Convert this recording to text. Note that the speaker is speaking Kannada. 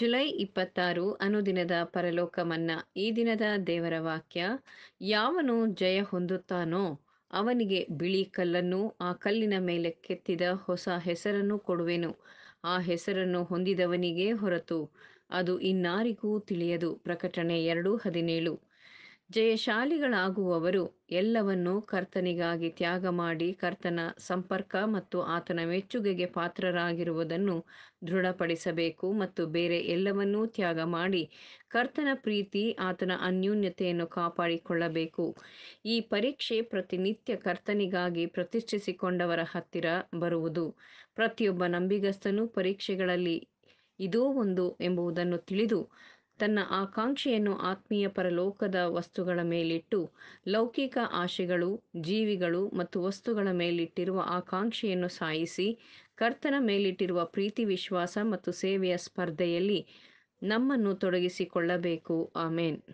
ಜುಲೈ ಇಪ್ಪತ್ತಾರು ಅನುದಿನದ ಪರಲೋಕ ಮನ್ನಾ ಈ ದಿನದ ದೇವರ ವಾಕ್ಯ ಯಾವನು ಜಯ ಹೊಂದುತ್ತಾನೋ ಅವನಿಗೆ ಬಿಳಿ ಕಲ್ಲನ್ನು ಆ ಕಲ್ಲಿನ ಮೇಲೆ ಕೆತ್ತಿದ ಹೊಸ ಹೆಸರನ್ನು ಕೊಡುವೆನು ಆ ಹೆಸರನ್ನು ಹೊಂದಿದವನಿಗೆ ಹೊರತು ಅದು ಇನ್ನಾರಿಗೂ ತಿಳಿಯದು ಪ್ರಕಟಣೆ ಎರಡು ಹದಿನೇಳು ಜಯಶಾಲಿಗಳಾಗುವವರು ಎಲ್ಲವನ್ನೂ ಕರ್ತನಿಗಾಗಿ ತ್ಯಾಗ ಮಾಡಿ ಕರ್ತನ ಸಂಪರ್ಕ ಮತ್ತು ಆತನ ಮೆಚ್ಚುಗೆಗೆ ಪಾತ್ರರಾಗಿರುವುದನ್ನು ದೃಢಪಡಿಸಬೇಕು ಮತ್ತು ಬೇರೆ ಎಲ್ಲವನ್ನೂ ತ್ಯಾಗ ಮಾಡಿ ಕರ್ತನ ಪ್ರೀತಿ ಆತನ ಅನ್ಯೂನ್ಯತೆಯನ್ನು ಕಾಪಾಡಿಕೊಳ್ಳಬೇಕು ಈ ಪರೀಕ್ಷೆ ಪ್ರತಿನಿತ್ಯ ಕರ್ತನಿಗಾಗಿ ಪ್ರತಿಷ್ಠಿಸಿಕೊಂಡವರ ಹತ್ತಿರ ಬರುವುದು ಪ್ರತಿಯೊಬ್ಬ ನಂಬಿಗಸ್ತನೂ ಪರೀಕ್ಷೆಗಳಲ್ಲಿ ಇದೂ ಒಂದು ಎಂಬುದನ್ನು ತಿಳಿದು ತನ್ನ ಆಕಾಂಕ್ಷೆಯನ್ನು ಆತ್ಮೀಯ ಪರಲೋಕದ ವಸ್ತುಗಳ ಮೇಲಿಟ್ಟು ಲೌಕಿಕ ಆಶೆಗಳು ಜೀವಿಗಳು ಮತ್ತು ವಸ್ತುಗಳ ಮೇಲಿಟ್ಟಿರುವ ಆಕಾಂಕ್ಷೆಯನ್ನು ಸಾಯಿಸಿ ಕರ್ತನ ಮೇಲಿಟ್ಟಿರುವ ಪ್ರೀತಿ ವಿಶ್ವಾಸ ಮತ್ತು ಸೇವೆಯ ಸ್ಪರ್ಧೆಯಲ್ಲಿ ನಮ್ಮನ್ನು ತೊಡಗಿಸಿಕೊಳ್ಳಬೇಕು ಆಮೇನ್